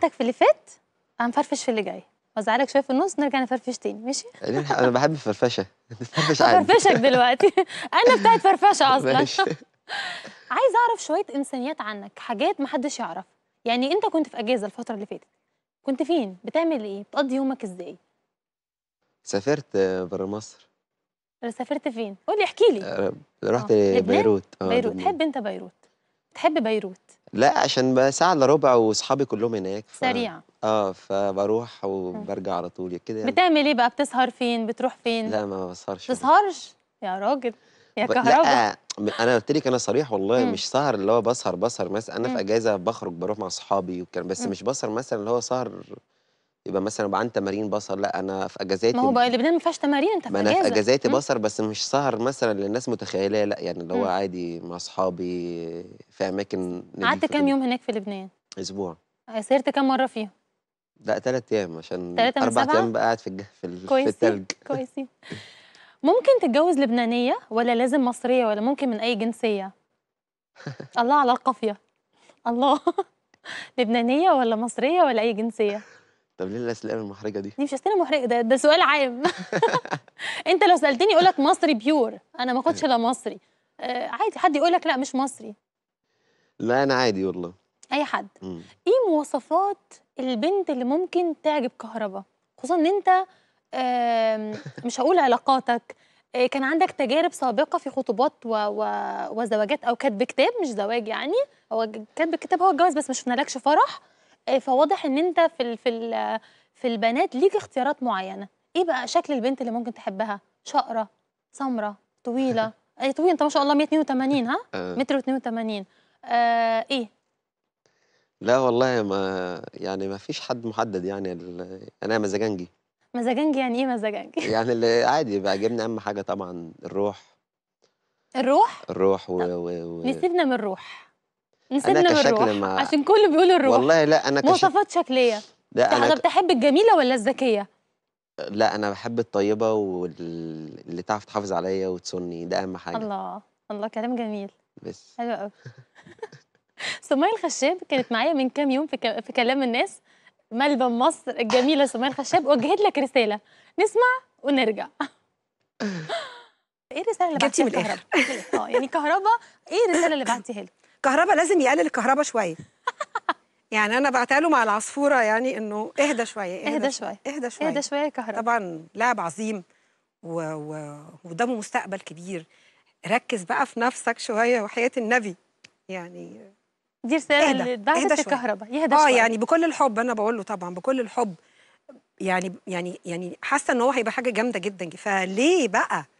في اللي فات هنفرفش في اللي جاي وازعلك شويه في النص نرجع نفرفش تاني ماشي يعني انا بحب الفرفشه نفرفش عادي فرفشك دلوقتي انا بتاعت فرفشه اصلا عايز اعرف شويه انسانيات عنك حاجات محدش يعرف يعني انت كنت في اجازه الفتره اللي فاتت كنت فين بتعمل ايه بتقضي يومك ازاي سافرت بره مصر سافرت فين قولي احكي لي آه، رحت آه، بيروت آه، بيروت تحب انت بيروت تحب بيروت لا عشان بقى ساعه الا ربع واصحابي كلهم هناك ف... سريعة اه فبروح وبرجع على طول كده يعني بتعمل ايه بقى بتسهر فين بتروح فين لا ما بسهرش بتسهرش يا راجل يا كهرباء لا انا قلت لك انا صريح والله مم. مش سهر اللي هو بسهر بسهر مثلا انا مم. في اجازه بخرج بروح مع اصحابي والكلام بس مم. مش بسهر مثلا اللي هو سهر يبقى مثلا يبقى عندي تمارين بصر لا انا في اجازاتي ما هو بقى لبنان ما فيهاش تمارين انت في ما انا في اجازاتي بصر بس مش سهر مثلا اللي الناس متخيلاه لا يعني اللي هو عادي مع اصحابي في اماكن قعدت كام يوم هناك في لبنان؟ اسبوع آه، سهرت كام مره فيهم؟ لا ثلاث ايام عشان اربع ايام بقى قاعد في الج... في, في الثلج كويسين ممكن تتجوز لبنانيه ولا لازم مصريه ولا ممكن من اي جنسيه؟ الله على القافيه الله لبنانيه ولا مصريه ولا اي جنسيه؟ طب ليه الاسئله المحرجه دي؟ دي مش اسئله محرجه ده, ده سؤال عام انت لو سالتني اقول لك مصري بيور انا ما اخدش لا مصري آه، عادي حد يقول لك لا مش مصري لا انا عادي والله اي حد مم. ايه مواصفات البنت اللي ممكن تعجب كهربا خصوصا ان انت مش هقول علاقاتك آه، كان عندك تجارب سابقه في خطوبات و... و... وزواجات او كاتب كتاب مش زواج يعني هو كاتب كتاب هو الجواز بس ما شفنالكش فرح آه، فواضح ان انت في الـ في الـ في البنات ليك اختيارات معينه ايه بقى شكل البنت اللي ممكن تحبها شقره سمره طويله اي آه، طويله انت ما شاء الله 182 ها آه. متر و82 آه ايه لا والله ما يعني ما فيش حد محدد يعني, يعني انا مزاجنجي مزاجنجي يعني ايه مزاجنجي يعني اللي عادي بيعجبني اهم حاجه طبعا الروح الروح الروح و, و... و... نسيبنا من الروح نسيبنا من الروح ما... عشان كله بيقول الروح والله لا انا كشك... مواصفات شكليه لا انا بتحب الجميله ولا الذكيه لا انا بحب الطيبه واللي تعرف تحافظ عليا وتسني ده اهم حاجه الله الله كلام جميل بس حلو قوي سمية الخشاب كانت معايا من كام يوم في, ك... في كلام الناس ملبن مصر الجميله سمية الخشاب وجهت لك رساله نسمع ونرجع إيه, آه، يعني ايه الرساله اللي بعتيها لك؟ اه يعني كهرباء ايه الرساله اللي بعتيها لك؟ الكهرباء لازم يقلل الكهرباء شويه يعني انا بعتها له مع العصفوره يعني انه اهدى شويه اهدى شويه اهدى شويه اهدى شويه كهرباء طبعا لاعب عظيم و... و... وقدامه مستقبل كبير ركز بقى في نفسك شويه وحياه النبي يعني دي رساله لدعسه الكهرباء يهدى آه، شويه اه يعني بكل الحب انا بقول له طبعا بكل الحب يعني يعني يعني حاسه ان هو هيبقى حاجه جامده جدا فليه بقى